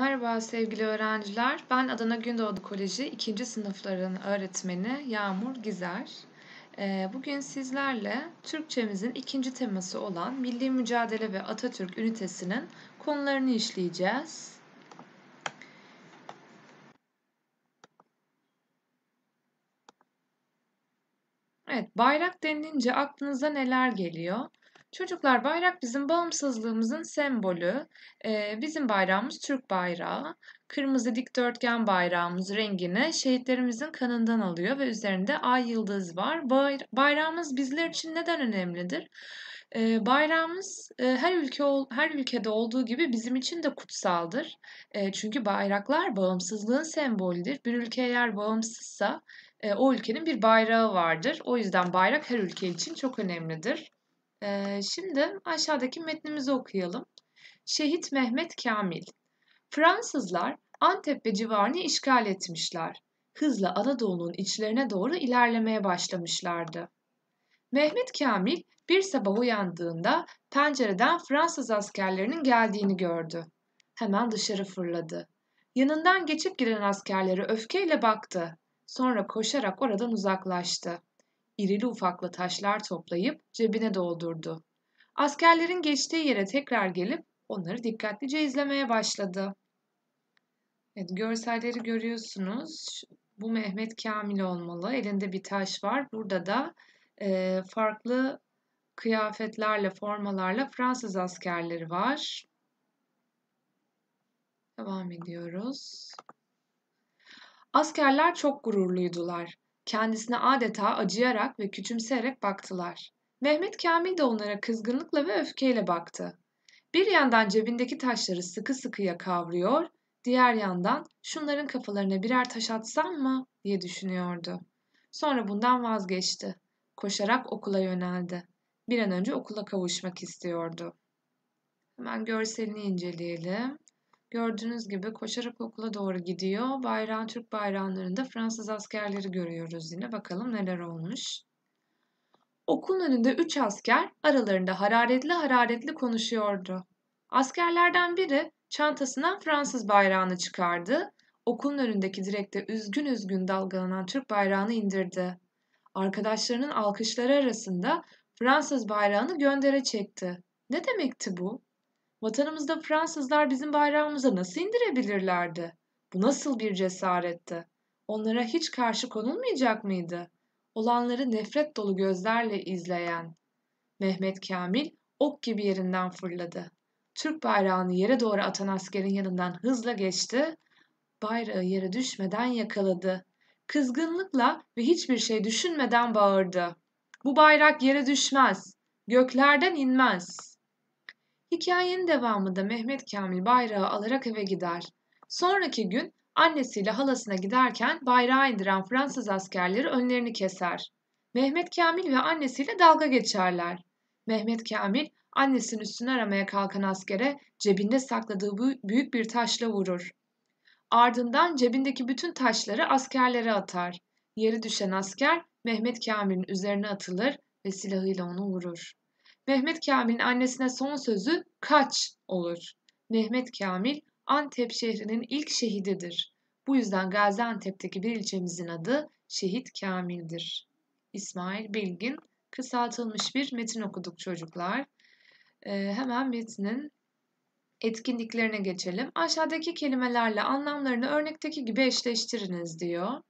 Merhaba sevgili öğrenciler. Ben Adana Gündoğdu Koleji 2. sınıfların öğretmeni Yağmur Gizer. Ee, bugün sizlerle Türkçemizin ikinci teması olan Milli Mücadele ve Atatürk ünitesinin konularını işleyeceğiz. Evet, bayrak denilince aklınıza neler geliyor? Çocuklar bayrak bizim bağımsızlığımızın sembolü. Ee, bizim bayrağımız Türk bayrağı. Kırmızı dikdörtgen bayrağımız rengini şehitlerimizin kanından alıyor ve üzerinde ay yıldız var. Bayrağımız bizler için neden önemlidir? Ee, bayrağımız e, her ülke her ülkede olduğu gibi bizim için de kutsaldır. E, çünkü bayraklar bağımsızlığın sembolüdür. Bir ülke eğer bağımsızsa e, o ülkenin bir bayrağı vardır. O yüzden bayrak her ülke için çok önemlidir şimdi aşağıdaki metnimizi okuyalım. Şehit Mehmet Kamil Fransızlar Antep ve civarını işgal etmişler. Hızla Anadolu'nun içlerine doğru ilerlemeye başlamışlardı. Mehmet Kamil bir sabah uyandığında pencereden Fransız askerlerinin geldiğini gördü. Hemen dışarı fırladı. Yanından geçip giren askerlere öfkeyle baktı. Sonra koşarak oradan uzaklaştı irili ufaklı taşlar toplayıp cebine doldurdu. Askerlerin geçtiği yere tekrar gelip onları dikkatlice izlemeye başladı. Evet, görselleri görüyorsunuz. Bu Mehmet Kamil olmalı. Elinde bir taş var. Burada da e, farklı kıyafetlerle, formalarla Fransız askerleri var. Devam ediyoruz. Askerler çok gururluydular kendisine adeta acıyarak ve küçümseyerek baktılar. Mehmet Kamil de onlara kızgınlıkla ve öfkeyle baktı. Bir yandan cebindeki taşları sıkı sıkıya kavruyor, diğer yandan şunların kafalarına birer taş atsam mı diye düşünüyordu. Sonra bundan vazgeçti. Koşarak okula yöneldi. Bir an önce okula kavuşmak istiyordu. Hemen görselini inceleyelim. Gördüğünüz gibi koşarak okula doğru gidiyor. Bayrağın Türk bayrağlarında Fransız askerleri görüyoruz yine. Bakalım neler olmuş. Okulun önünde üç asker aralarında hararetli hararetli konuşuyordu. Askerlerden biri çantasından Fransız bayrağını çıkardı. Okulun önündeki direkte üzgün üzgün dalgalanan Türk bayrağını indirdi. Arkadaşlarının alkışları arasında Fransız bayrağını göndere çekti. Ne demekti bu? Vatanımızda Fransızlar bizim bayrağımıza nasıl indirebilirlerdi? Bu nasıl bir cesaretti? Onlara hiç karşı konulmayacak mıydı? Olanları nefret dolu gözlerle izleyen Mehmet Kamil ok gibi yerinden fırladı. Türk bayrağını yere doğru atan askerin yanından hızla geçti. Bayrağı yere düşmeden yakaladı. Kızgınlıkla ve hiçbir şey düşünmeden bağırdı. Bu bayrak yere düşmez, göklerden inmez.'' Hikayenin devamında Mehmet Kamil bayrağı alarak eve gider. Sonraki gün annesiyle halasına giderken bayrağı indiren Fransız askerleri önlerini keser. Mehmet Kamil ve annesiyle dalga geçerler. Mehmet Kamil annesinin üstünü aramaya kalkan askere cebinde sakladığı büyük bir taşla vurur. Ardından cebindeki bütün taşları askerlere atar. Yeri düşen asker Mehmet Kamil'in üzerine atılır ve silahıyla onu vurur. Mehmet Kamil'in annesine son sözü kaç olur. Mehmet Kamil Antep şehrinin ilk şehididir. Bu yüzden Gaziantep'teki bir ilçemizin adı Şehit Kamil'dir. İsmail Bilgin kısaltılmış bir metin okuduk çocuklar. Ee, hemen metnin etkinliklerine geçelim. Aşağıdaki kelimelerle anlamlarını örnekteki gibi eşleştiriniz diyor.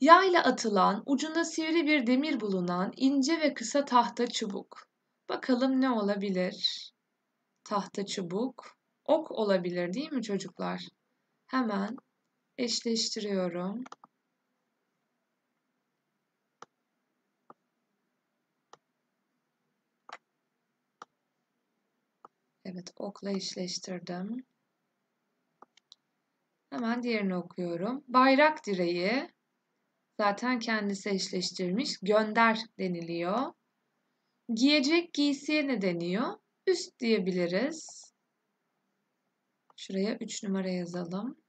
Yayla atılan, ucunda sivri bir demir bulunan ince ve kısa tahta çubuk. Bakalım ne olabilir? Tahta çubuk, ok olabilir değil mi çocuklar? Hemen eşleştiriyorum. Evet, okla eşleştirdim. Hemen diğerini okuyorum. Bayrak direği, zaten kendisi eşleştirmiş. Gönder deniliyor. Giyecek giysiye ne deniyor? Üst diyebiliriz. Şuraya 3 numara yazalım.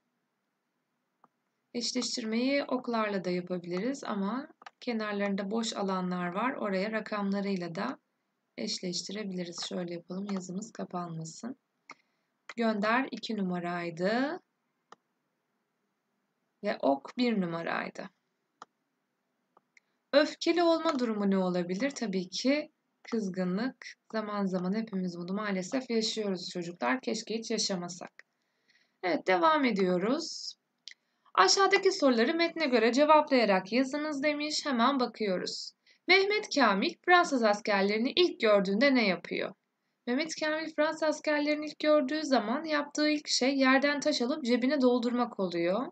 Eşleştirmeyi oklarla da yapabiliriz ama kenarlarında boş alanlar var. Oraya rakamlarıyla da eşleştirebiliriz. Şöyle yapalım yazımız kapanmasın. Gönder 2 numaraydı. Ve ok 1 numaraydı. Öfkeli olma durumu ne olabilir? Tabii ki kızgınlık. Zaman zaman hepimiz bunu maalesef yaşıyoruz çocuklar. Keşke hiç yaşamasak. Evet devam ediyoruz. Aşağıdaki soruları metne göre cevaplayarak yazınız demiş. Hemen bakıyoruz. Mehmet Kamil Fransız askerlerini ilk gördüğünde ne yapıyor? Mehmet Kamil Fransız askerlerini ilk gördüğü zaman yaptığı ilk şey yerden taş alıp cebine doldurmak oluyor.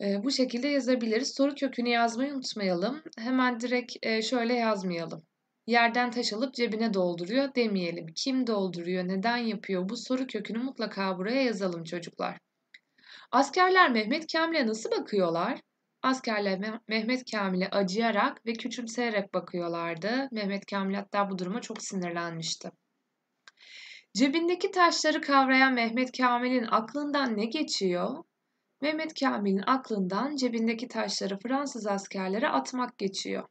E, bu şekilde yazabiliriz. Soru kökünü yazmayı unutmayalım. Hemen direkt e, şöyle yazmayalım. Yerden taş alıp cebine dolduruyor demeyelim. Kim dolduruyor, neden yapıyor bu soru kökünü mutlaka buraya yazalım çocuklar. Askerler Mehmet Kamil'e nasıl bakıyorlar? Askerler Mehmet Kamil'e acıyarak ve küçümseyerek bakıyorlardı. Mehmet Kamil hatta bu duruma çok sinirlenmişti. Cebindeki taşları kavrayan Mehmet Kamil'in aklından ne geçiyor? Mehmet Kamil'in aklından cebindeki taşları Fransız askerlere atmak geçiyor.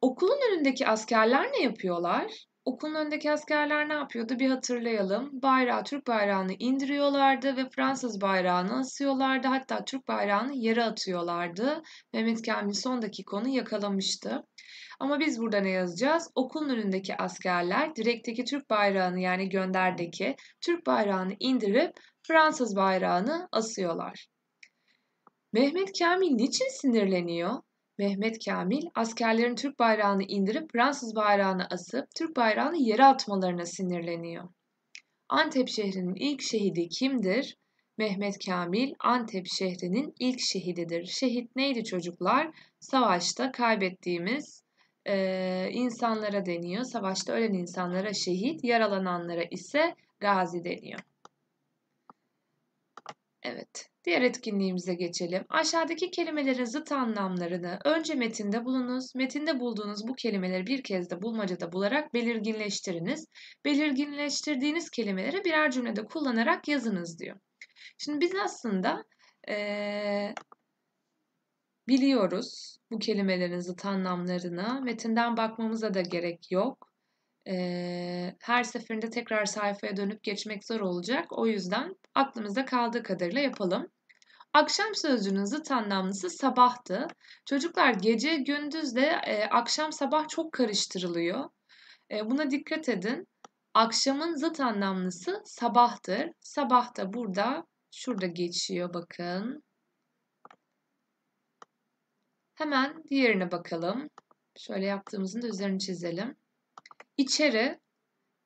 Okulun önündeki askerler ne yapıyorlar? Okulun önündeki askerler ne yapıyordu bir hatırlayalım. Bayrağı Türk bayrağını indiriyorlardı ve Fransız bayrağını asıyorlardı. Hatta Türk bayrağını yere atıyorlardı. Mehmet Kamil son dakikonu yakalamıştı. Ama biz burada ne yazacağız? Okulun önündeki askerler direkteki Türk bayrağını yani gönderdeki Türk bayrağını indirip Fransız bayrağını asıyorlar. Mehmet Kamil niçin sinirleniyor? Mehmet Kamil askerlerin Türk bayrağını indirip Fransız bayrağını asıp Türk bayrağını yere atmalarına sinirleniyor. Antep şehrinin ilk şehidi kimdir? Mehmet Kamil Antep şehrinin ilk şehididir. Şehit neydi çocuklar? Savaşta kaybettiğimiz e, insanlara deniyor. Savaşta ölen insanlara şehit, yaralananlara ise gazi deniyor. Evet. Diğer etkinliğimize geçelim. Aşağıdaki kelimelerin zıt anlamlarını önce metinde bulunuz. Metinde bulduğunuz bu kelimeleri bir kez de bulmacada bularak belirginleştiriniz. Belirginleştirdiğiniz kelimeleri birer cümlede kullanarak yazınız diyor. Şimdi biz aslında ee, biliyoruz bu kelimelerin zıt anlamlarını. Metinden bakmamıza da gerek yok. Ee, her seferinde tekrar sayfaya dönüp geçmek zor olacak. O yüzden aklımızda kaldığı kadarıyla yapalım. Akşam sözcüğünün zıt anlamlısı sabahtı. Çocuklar gece gündüzle e, akşam sabah çok karıştırılıyor. E, buna dikkat edin. Akşamın zıt anlamlısı sabahtır. Sabah da burada şurada geçiyor bakın. Hemen diğerine bakalım. Şöyle yaptığımızın da üzerini çizelim. İçeri,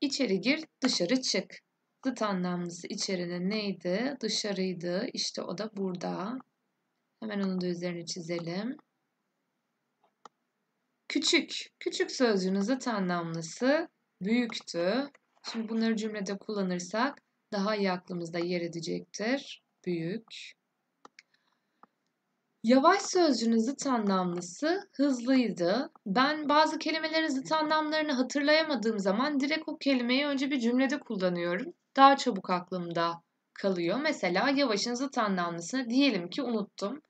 içeri gir, dışarı çık. Zıt anlamlısı içeride neydi? Dışarıydı. İşte o da burada. Hemen onu da üzerine çizelim. Küçük. Küçük sözcüğünün zıt anlamlısı büyüktü. Şimdi bunları cümlede kullanırsak daha iyi aklımızda yer edecektir. Büyük. Yavaş sözcüğünün zıt anlamlısı hızlıydı. Ben bazı kelimelerin zıt anlamlarını hatırlayamadığım zaman direkt o kelimeyi önce bir cümlede kullanıyorum daha çabuk aklımda kalıyor. Mesela yavaşın zıt anlamlısını diyelim ki unuttum.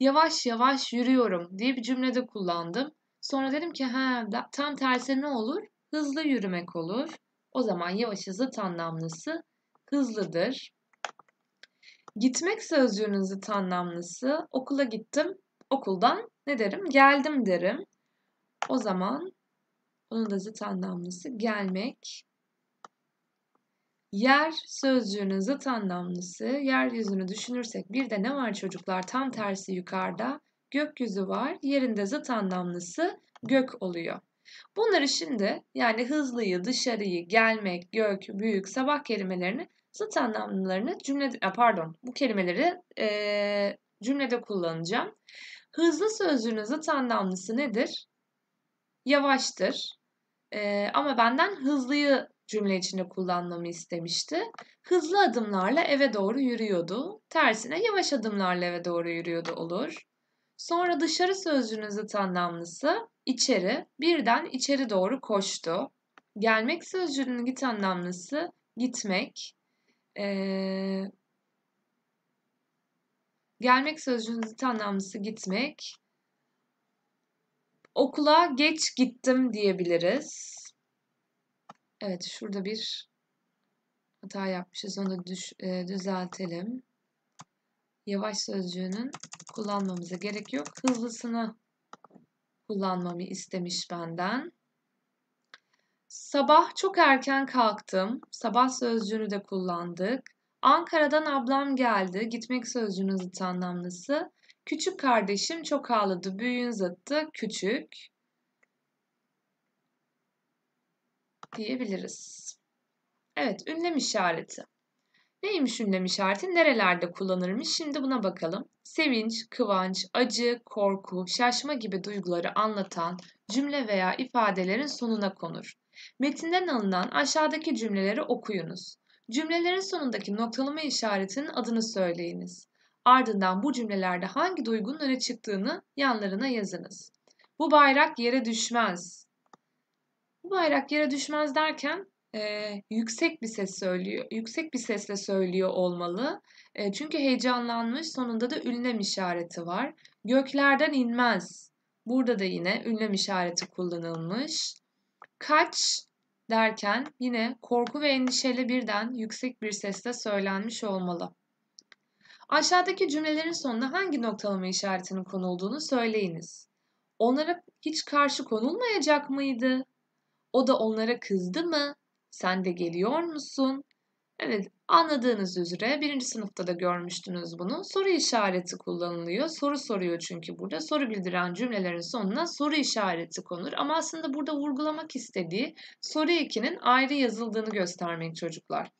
Yavaş yavaş yürüyorum diye bir cümlede kullandım. Sonra dedim ki ha tam tersi ne olur? Hızlı yürümek olur. O zaman yavaşın zıt anlamlısı hızlıdır. Gitmek sözcüğünün zıt anlamlısı okula gittim. Okuldan ne derim? Geldim derim. O zaman onun da zıt anlamlısı gelmek. Yer sözcüğünün zıt anlamlısı. Yeryüzünü düşünürsek bir de ne var çocuklar? Tam tersi yukarıda gökyüzü var. Yerinde zıt anlamlısı gök oluyor. Bunları şimdi yani hızlıyı, dışarıyı, gelmek, gök, büyük, sabah kelimelerini zıt anlamlarını cümle pardon bu kelimeleri e, cümlede kullanacağım. Hızlı sözcüğünün zıt anlamlısı nedir? Yavaştır. E, ama benden hızlıyı cümle içinde kullanmamı istemişti. Hızlı adımlarla eve doğru yürüyordu. Tersine yavaş adımlarla eve doğru yürüyordu olur. Sonra dışarı sözcüğünün zıt anlamlısı içeri, birden içeri doğru koştu. Gelmek sözcüğünün git anlamlısı gitmek. Ee, gelmek sözcüğünün zıt anlamlısı gitmek. Okula geç gittim diyebiliriz. Evet şurada bir hata yapmışız. Onu düş, e, düzeltelim. Yavaş sözcüğünün kullanmamıza gerek yok. Hızlısını kullanmamı istemiş benden. Sabah çok erken kalktım. Sabah sözcüğünü de kullandık. Ankara'dan ablam geldi. Gitmek sözcüğünün zıt anlamlısı. Küçük kardeşim çok ağladı. Büyüğün zıttı. Küçük. diyebiliriz. Evet, ünlem işareti. Neymiş ünlem işareti? Nerelerde kullanılmış? Şimdi buna bakalım. Sevinç, kıvanç, acı, korku, şaşma gibi duyguları anlatan cümle veya ifadelerin sonuna konur. Metinden alınan aşağıdaki cümleleri okuyunuz. Cümlelerin sonundaki noktalama işaretinin adını söyleyiniz. Ardından bu cümlelerde hangi duygunun öne çıktığını yanlarına yazınız. Bu bayrak yere düşmez bu bayrak yere düşmez derken e, yüksek bir ses söylüyor, yüksek bir sesle söylüyor olmalı. E, çünkü heyecanlanmış, sonunda da ünlem işareti var. Göklerden inmez. Burada da yine ünlem işareti kullanılmış. Kaç derken yine korku ve endişeyle birden yüksek bir sesle söylenmiş olmalı. Aşağıdaki cümlelerin sonunda hangi noktalama işaretinin konulduğunu söyleyiniz. Onlara hiç karşı konulmayacak mıydı? O da onlara kızdı mı? Sen de geliyor musun? Evet, anladığınız üzere birinci sınıfta da görmüştünüz bunu. Soru işareti kullanılıyor. Soru soruyor çünkü burada. Soru bildiren cümlelerin sonuna soru işareti konur. Ama aslında burada vurgulamak istediği soru ikinin ayrı yazıldığını göstermek çocuklar.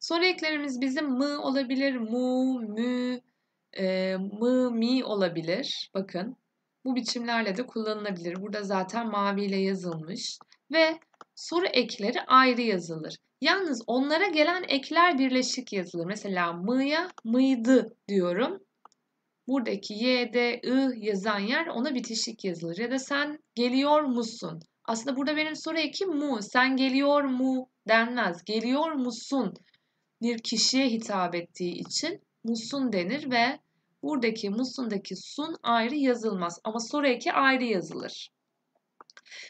Soru eklerimiz bizim mı olabilir, mu, mü, e, mı, mi olabilir. Bakın bu biçimlerle de kullanılabilir. Burada zaten maviyle yazılmış ve soru ekleri ayrı yazılır. Yalnız onlara gelen ekler birleşik yazılır. Mesela mı'ya mıydı diyorum. Buradaki y, d, i yazan yer ona bitişik yazılır. Ya da sen geliyor musun? Aslında burada benim soru eki mu. Sen geliyor mu denmez. Geliyor musun? Bir kişiye hitap ettiği için musun denir ve buradaki musundaki sun ayrı yazılmaz. Ama soru eki ayrı yazılır.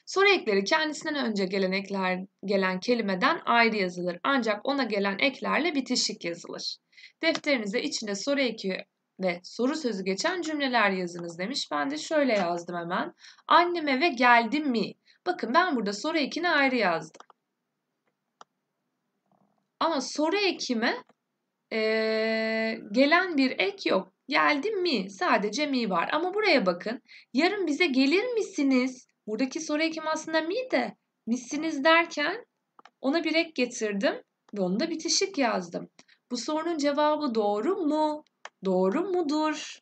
Soru ekleri kendisinden önce gelenekler gelen kelimeden ayrı yazılır ancak ona gelen eklerle bitişik yazılır. Defterinize içinde soru eki ve soru sözü geçen cümleler yazınız demiş. Ben de şöyle yazdım hemen. Anneme ve geldim mi? Bakın ben burada soru ekini ayrı yazdım. Ama soru ekime e, gelen bir ek yok. Geldim mi? Sadece mi var. Ama buraya bakın. Yarın bize gelir misiniz? Buradaki soru ekim aslında mi de misiniz derken ona bir ek getirdim ve onu da bitişik yazdım. Bu sorunun cevabı doğru mu? Doğru mudur?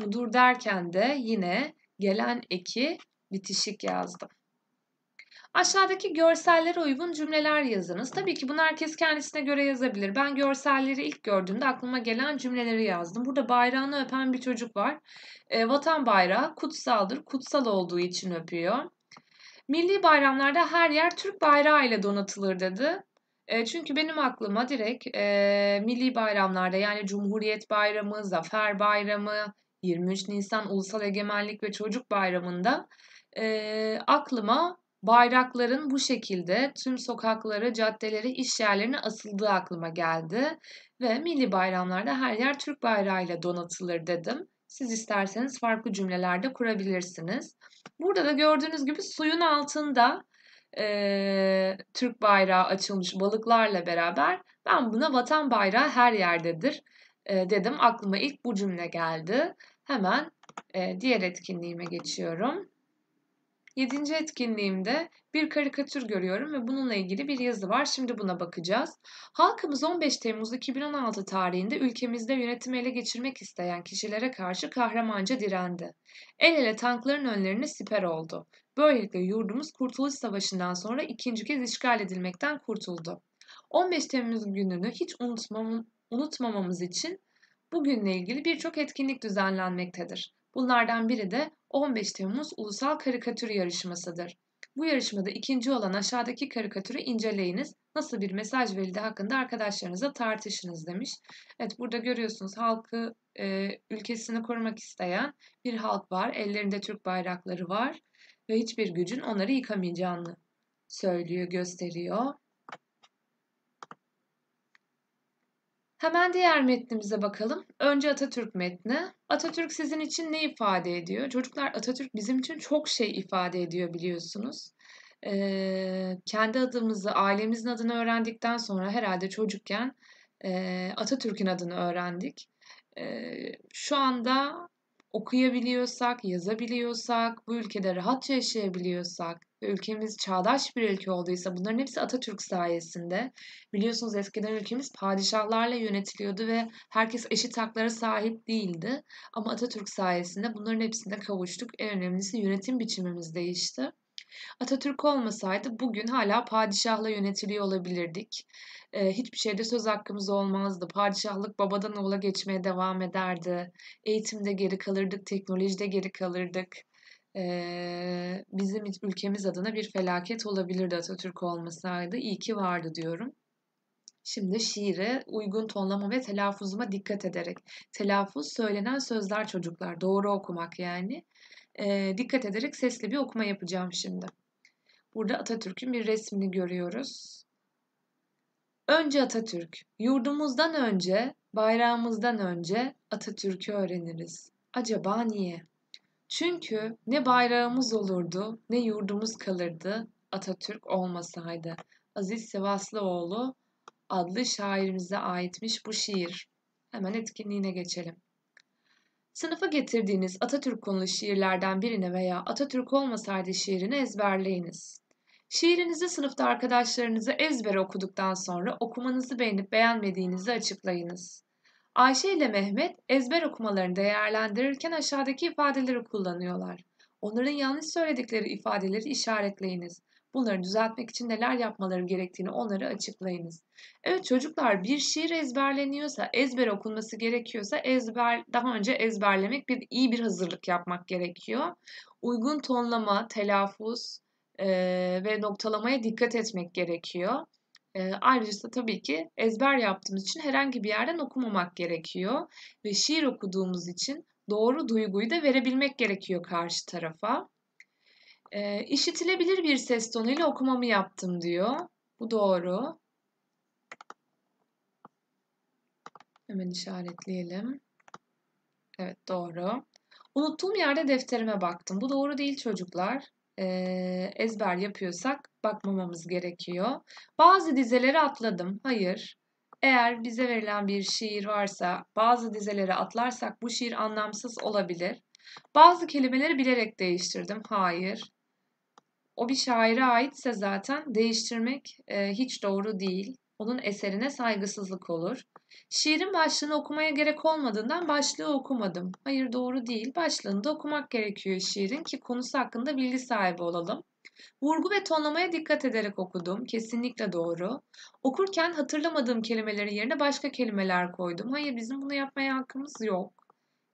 Mudur derken de yine gelen eki bitişik yazdım. Aşağıdaki görsellere uygun cümleler yazınız. Tabii ki bunu herkes kendisine göre yazabilir. Ben görselleri ilk gördüğümde aklıma gelen cümleleri yazdım. Burada bayrağını öpen bir çocuk var. E, vatan bayrağı kutsaldır. Kutsal olduğu için öpüyor. Milli bayramlarda her yer Türk bayrağı ile donatılır dedi. E, çünkü benim aklıma direkt e, milli bayramlarda yani Cumhuriyet Bayramı, Zafer Bayramı, 23 Nisan Ulusal Egemenlik ve Çocuk Bayramı'nda e, aklıma bayrakların bu şekilde tüm sokakları, caddeleri, iş yerlerine asıldığı aklıma geldi ve milli bayramlarda her yer Türk bayrağıyla donatılır dedim. Siz isterseniz farklı cümlelerde kurabilirsiniz. Burada da gördüğünüz gibi suyun altında e, Türk bayrağı açılmış balıklarla beraber ben buna vatan bayrağı her yerdedir e, dedim. Aklıma ilk bu cümle geldi. Hemen e, diğer etkinliğime geçiyorum. Yedinci etkinliğimde bir karikatür görüyorum ve bununla ilgili bir yazı var. Şimdi buna bakacağız. Halkımız 15 Temmuz 2016 tarihinde ülkemizde yönetimi ele geçirmek isteyen kişilere karşı kahramanca direndi. El ele tankların önlerine siper oldu. Böylelikle yurdumuz Kurtuluş Savaşı'ndan sonra ikinci kez işgal edilmekten kurtuldu. 15 Temmuz gününü hiç unutmam unutmamamız için bugünle ilgili birçok etkinlik düzenlenmektedir. Bunlardan biri de 15 Temmuz Ulusal Karikatür Yarışması'dır. Bu yarışmada ikinci olan aşağıdaki karikatürü inceleyiniz. Nasıl bir mesaj verildi hakkında arkadaşlarınıza tartışınız demiş. Evet burada görüyorsunuz halkı e, ülkesini korumak isteyen bir halk var. Ellerinde Türk bayrakları var ve hiçbir gücün onları yıkamayacağını söylüyor, gösteriyor. Hemen diğer metnimize bakalım. Önce Atatürk metni. Atatürk sizin için ne ifade ediyor? Çocuklar Atatürk bizim için çok şey ifade ediyor biliyorsunuz. Ee, kendi adımızı, ailemizin adını öğrendikten sonra herhalde çocukken e, Atatürk'ün adını öğrendik. E, şu anda okuyabiliyorsak, yazabiliyorsak, bu ülkede rahatça yaşayabiliyorsak ve ülkemiz çağdaş bir ülke olduysa bunların hepsi Atatürk sayesinde. Biliyorsunuz eskiden ülkemiz padişahlarla yönetiliyordu ve herkes eşit haklara sahip değildi. Ama Atatürk sayesinde bunların hepsine kavuştuk. En önemlisi yönetim biçimimiz değişti. Atatürk olmasaydı bugün hala padişahla yönetiliyor olabilirdik. E, hiçbir şeyde söz hakkımız olmazdı. Padişahlık babadan oğula geçmeye devam ederdi. Eğitimde geri kalırdık, teknolojide geri kalırdık. E, bizim ülkemiz adına bir felaket olabilirdi Atatürk olmasaydı. İyi ki vardı diyorum. Şimdi şiire uygun tonlama ve telaffuzuma dikkat ederek. Telaffuz söylenen sözler çocuklar. Doğru okumak yani e, dikkat ederek sesli bir okuma yapacağım şimdi. Burada Atatürk'ün bir resmini görüyoruz. Önce Atatürk, yurdumuzdan önce, bayrağımızdan önce Atatürk'ü öğreniriz. Acaba niye? Çünkü ne bayrağımız olurdu ne yurdumuz kalırdı Atatürk olmasaydı. Aziz Sivaslıoğlu adlı şairimize aitmiş bu şiir. Hemen etkinliğine geçelim. Sınıfa getirdiğiniz Atatürk konulu şiirlerden birine veya Atatürk olmasaydı şiirini ezberleyiniz. Şiirinizi sınıfta arkadaşlarınıza ezbere okuduktan sonra okumanızı beğenip beğenmediğinizi açıklayınız. Ayşe ile Mehmet ezber okumalarını değerlendirirken aşağıdaki ifadeleri kullanıyorlar. Onların yanlış söyledikleri ifadeleri işaretleyiniz. Bunları düzeltmek için neler yapmaları gerektiğini onlara açıklayınız. Evet çocuklar bir şiir ezberleniyorsa, ezber okunması gerekiyorsa ezber daha önce ezberlemek bir iyi bir hazırlık yapmak gerekiyor. Uygun tonlama, telaffuz e, ve noktalamaya dikkat etmek gerekiyor. E, ayrıca tabii ki ezber yaptığımız için herhangi bir yerden okumamak gerekiyor ve şiir okuduğumuz için doğru duyguyu da verebilmek gerekiyor karşı tarafa. E, işitilebilir bir ses tonuyla okumamı yaptım diyor. Bu doğru. Hemen işaretleyelim. Evet doğru. Unuttuğum yerde defterime baktım. Bu doğru değil çocuklar. Ee, ezber yapıyorsak bakmamamız gerekiyor. Bazı dizeleri atladım. Hayır. Eğer bize verilen bir şiir varsa bazı dizeleri atlarsak bu şiir anlamsız olabilir. Bazı kelimeleri bilerek değiştirdim. Hayır o bir şaire aitse zaten değiştirmek e, hiç doğru değil. Onun eserine saygısızlık olur. Şiirin başlığını okumaya gerek olmadığından başlığı okumadım. Hayır doğru değil. Başlığını da okumak gerekiyor şiirin ki konusu hakkında bilgi sahibi olalım. Vurgu ve tonlamaya dikkat ederek okudum. Kesinlikle doğru. Okurken hatırlamadığım kelimelerin yerine başka kelimeler koydum. Hayır bizim bunu yapmaya hakkımız yok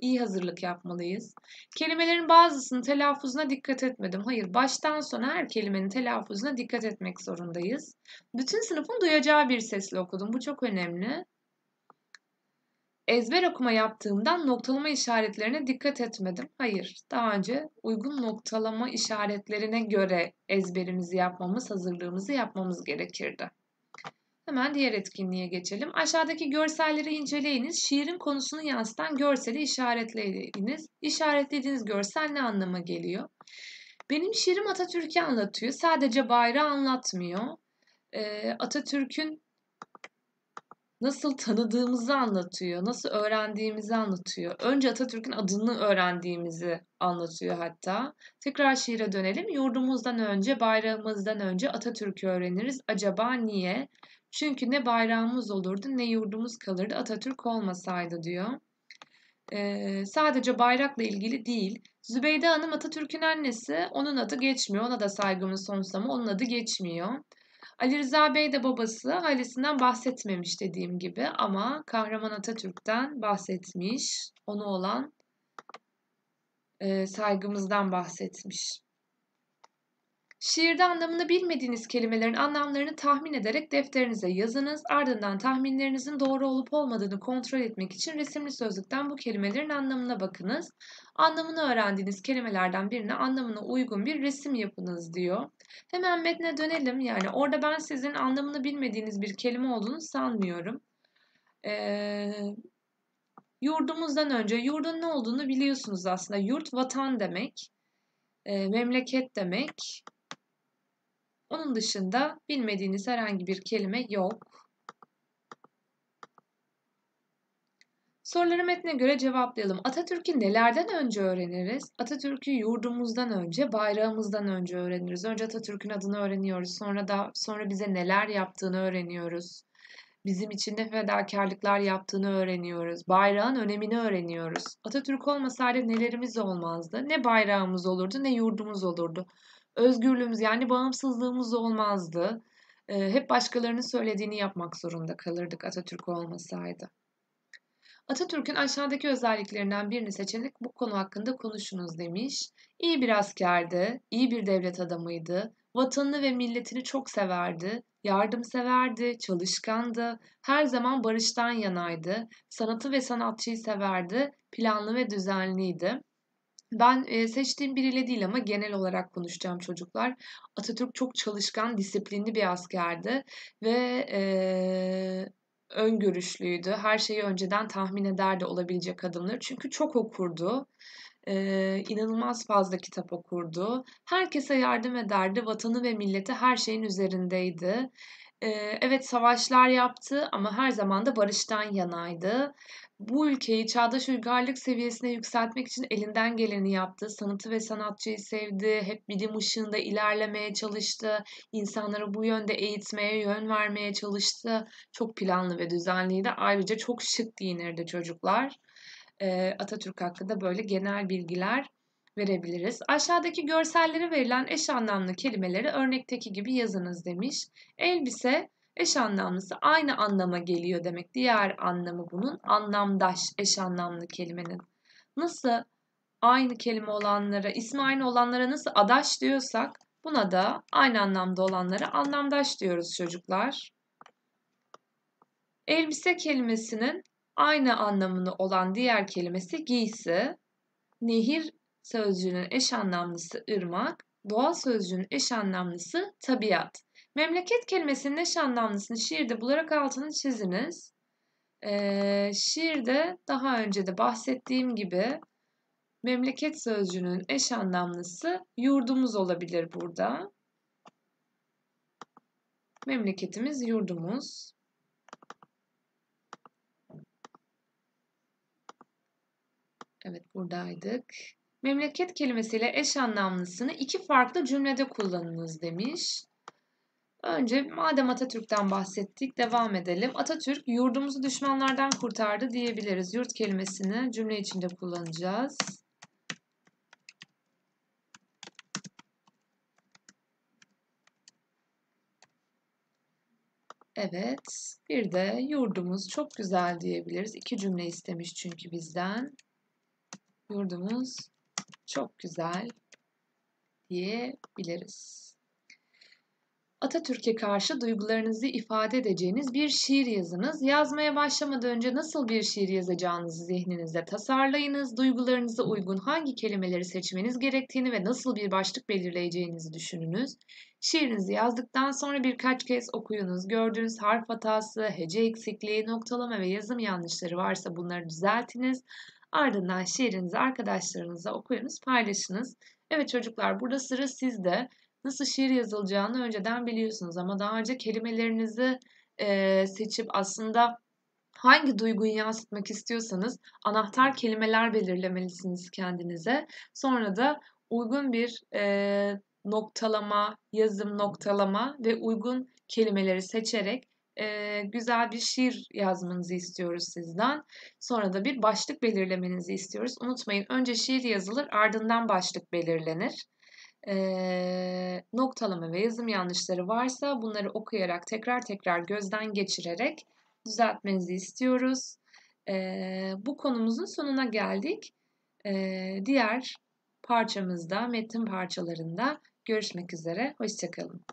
iyi hazırlık yapmalıyız. Kelimelerin bazısının telaffuzuna dikkat etmedim. Hayır, baştan sona her kelimenin telaffuzuna dikkat etmek zorundayız. Bütün sınıfın duyacağı bir sesle okudum. Bu çok önemli. Ezber okuma yaptığımdan noktalama işaretlerine dikkat etmedim. Hayır, daha önce uygun noktalama işaretlerine göre ezberimizi yapmamız, hazırlığımızı yapmamız gerekirdi. Hemen diğer etkinliğe geçelim. Aşağıdaki görselleri inceleyiniz. Şiirin konusunu yansıtan görseli işaretleyiniz. İşaretlediğiniz görsel ne anlama geliyor? Benim şiirim Atatürk'ü anlatıyor. Sadece bayrağı anlatmıyor. E, Atatürk'ün nasıl tanıdığımızı anlatıyor, nasıl öğrendiğimizi anlatıyor. Önce Atatürk'ün adını öğrendiğimizi anlatıyor hatta. Tekrar şiire dönelim. Yurdumuzdan önce, bayrağımızdan önce Atatürk'ü öğreniriz. Acaba niye? Çünkü ne bayrağımız olurdu ne yurdumuz kalırdı Atatürk olmasaydı diyor. Ee, sadece bayrakla ilgili değil. Zübeyde Hanım Atatürk'ün annesi. Onun adı geçmiyor. Ona da saygımız sonsuz ama onun adı geçmiyor. Ali Rıza Bey de babası ailesinden bahsetmemiş dediğim gibi ama Kahraman Atatürk'ten bahsetmiş. onu olan e, saygımızdan bahsetmiş. Şiirde anlamını bilmediğiniz kelimelerin anlamlarını tahmin ederek defterinize yazınız. Ardından tahminlerinizin doğru olup olmadığını kontrol etmek için resimli sözlükten bu kelimelerin anlamına bakınız. Anlamını öğrendiğiniz kelimelerden birine anlamına uygun bir resim yapınız diyor. Hemen metne dönelim. Yani orada ben sizin anlamını bilmediğiniz bir kelime olduğunu sanmıyorum. Ee, yurdumuzdan önce yurdun ne olduğunu biliyorsunuz aslında. Yurt vatan demek. E, memleket demek. Onun dışında bilmediğiniz herhangi bir kelime yok. Soruları metne göre cevaplayalım. Atatürk'ü nelerden önce öğreniriz? Atatürk'ü yurdumuzdan önce, bayrağımızdan önce öğreniriz. Önce Atatürk'ün adını öğreniyoruz. Sonra da sonra bize neler yaptığını öğreniyoruz. Bizim için ne fedakarlıklar yaptığını öğreniyoruz. Bayrağın önemini öğreniyoruz. Atatürk olmasaydı nelerimiz olmazdı? Ne bayrağımız olurdu, ne yurdumuz olurdu özgürlüğümüz yani bağımsızlığımız olmazdı. Ee, hep başkalarının söylediğini yapmak zorunda kalırdık Atatürk olmasaydı. Atatürk'ün aşağıdaki özelliklerinden birini seçerek bu konu hakkında konuşunuz demiş. İyi bir askerdi, iyi bir devlet adamıydı, vatanını ve milletini çok severdi, yardımseverdi, çalışkandı, her zaman barıştan yanaydı, sanatı ve sanatçıyı severdi, planlı ve düzenliydi. Ben e, seçtiğim biriyle değil ama genel olarak konuşacağım çocuklar. Atatürk çok çalışkan, disiplinli bir askerdi ve e, öngörüşlüydü. Her şeyi önceden tahmin ederdi olabilecek adımları. Çünkü çok okurdu. Ee, inanılmaz fazla kitap okurdu. Herkese yardım ederdi. Vatanı ve milleti her şeyin üzerindeydi evet savaşlar yaptı ama her zaman da barıştan yanaydı. Bu ülkeyi çağdaş uygarlık seviyesine yükseltmek için elinden geleni yaptı. Sanatı ve sanatçıyı sevdi. Hep bilim ışığında ilerlemeye çalıştı. İnsanları bu yönde eğitmeye, yön vermeye çalıştı. Çok planlı ve düzenliydi. Ayrıca çok şık giyinirdi çocuklar. Atatürk hakkında böyle genel bilgiler verebiliriz. Aşağıdaki görselleri verilen eş anlamlı kelimeleri örnekteki gibi yazınız demiş. Elbise eş anlamlısı aynı anlama geliyor demek. Diğer anlamı bunun anlamdaş eş anlamlı kelimenin. Nasıl aynı kelime olanlara, ismi aynı olanlara nasıl adaş diyorsak buna da aynı anlamda olanlara anlamdaş diyoruz çocuklar. Elbise kelimesinin aynı anlamını olan diğer kelimesi giysi. Nehir sözcüğünün eş anlamlısı ırmak, doğa sözcüğünün eş anlamlısı tabiat. Memleket kelimesinin eş anlamlısını şiirde bularak altını çiziniz. Ee, şiirde daha önce de bahsettiğim gibi memleket sözcüğünün eş anlamlısı yurdumuz olabilir burada. Memleketimiz yurdumuz. Evet buradaydık memleket kelimesiyle eş anlamlısını iki farklı cümlede kullanınız demiş. Önce madem Atatürk'ten bahsettik devam edelim. Atatürk yurdumuzu düşmanlardan kurtardı diyebiliriz. Yurt kelimesini cümle içinde kullanacağız. Evet, bir de yurdumuz çok güzel diyebiliriz. İki cümle istemiş çünkü bizden. Yurdumuz çok güzel diyebiliriz. Atatürk'e karşı duygularınızı ifade edeceğiniz bir şiir yazınız. Yazmaya başlamadan önce nasıl bir şiir yazacağınızı zihninizde tasarlayınız. Duygularınıza uygun hangi kelimeleri seçmeniz gerektiğini ve nasıl bir başlık belirleyeceğinizi düşününüz. Şiirinizi yazdıktan sonra birkaç kez okuyunuz. Gördüğünüz harf hatası, hece eksikliği, noktalama ve yazım yanlışları varsa bunları düzeltiniz. Ardından şiirinizi arkadaşlarınıza okuyunuz, paylaşınız. Evet çocuklar burada sıra sizde. Nasıl şiir yazılacağını önceden biliyorsunuz ama daha önce kelimelerinizi e, seçip aslında hangi duyguyu yansıtmak istiyorsanız anahtar kelimeler belirlemelisiniz kendinize. Sonra da uygun bir e, noktalama, yazım noktalama ve uygun kelimeleri seçerek e, güzel bir şiir yazmanızı istiyoruz sizden. Sonra da bir başlık belirlemenizi istiyoruz. Unutmayın önce şiir yazılır ardından başlık belirlenir. E, noktalama ve yazım yanlışları varsa bunları okuyarak tekrar tekrar gözden geçirerek düzeltmenizi istiyoruz. E, bu konumuzun sonuna geldik. E, diğer parçamızda, metin parçalarında görüşmek üzere. Hoşçakalın.